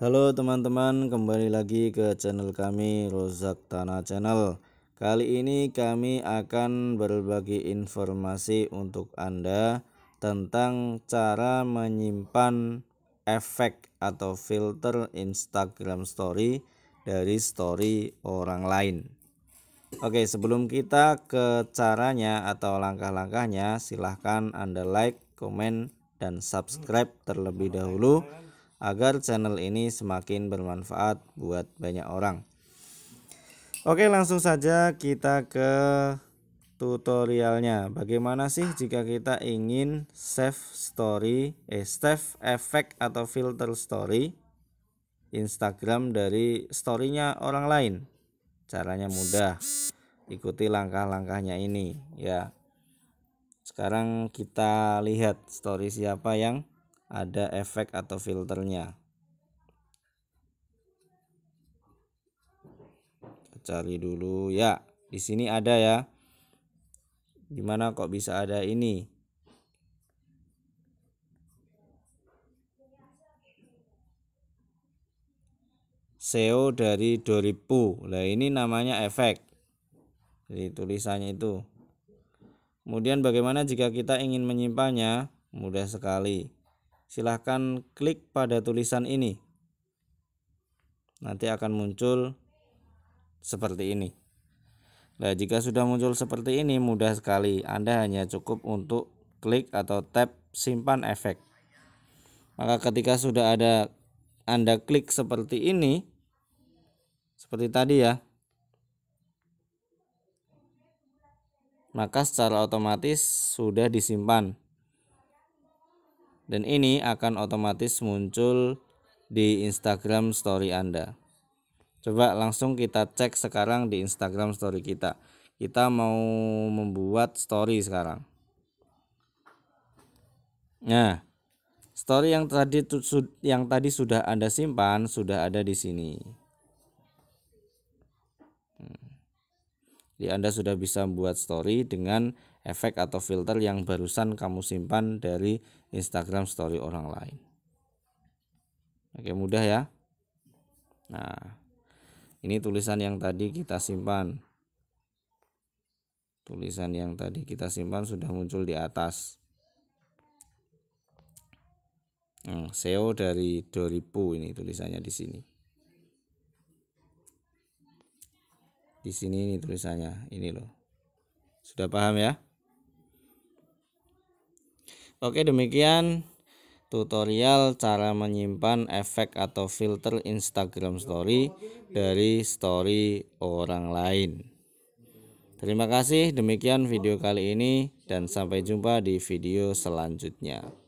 Halo teman-teman, kembali lagi ke channel kami Rozak Tanah Channel. Kali ini kami akan berbagi informasi untuk Anda tentang cara menyimpan efek atau filter Instagram story dari story orang lain. Oke, sebelum kita ke caranya atau langkah-langkahnya, silahkan Anda like, komen, dan subscribe terlebih dahulu agar channel ini semakin bermanfaat buat banyak orang. Oke, langsung saja kita ke tutorialnya. Bagaimana sih jika kita ingin save story, eh save efek atau filter story Instagram dari storynya orang lain? Caranya mudah. Ikuti langkah-langkahnya ini ya. Sekarang kita lihat story siapa yang ada efek atau filternya cari dulu ya di sini ada ya gimana kok bisa ada ini SEO dari Doripu nah ini namanya efek jadi tulisannya itu kemudian bagaimana jika kita ingin menyimpannya mudah sekali silahkan klik pada tulisan ini. Nanti akan muncul seperti ini. Nah, jika sudah muncul seperti ini mudah sekali. Anda hanya cukup untuk klik atau tap simpan efek. Maka ketika sudah ada Anda klik seperti ini seperti tadi ya. Maka secara otomatis sudah disimpan dan ini akan otomatis muncul di Instagram story Anda. Coba langsung kita cek sekarang di Instagram story kita. Kita mau membuat story sekarang. Nah, story yang tadi yang tadi sudah Anda simpan sudah ada di sini. Jadi Anda sudah bisa membuat story dengan efek atau filter yang barusan kamu simpan dari Instagram story orang lain. Oke, mudah ya. Nah, ini tulisan yang tadi kita simpan. Tulisan yang tadi kita simpan sudah muncul di atas. Hmm, SEO dari Doripu ini tulisannya di sini. di sini ini tulisannya ini loh sudah paham ya Oke demikian tutorial cara menyimpan efek atau filter Instagram Story dari story orang lain Terima kasih demikian video kali ini dan sampai jumpa di video selanjutnya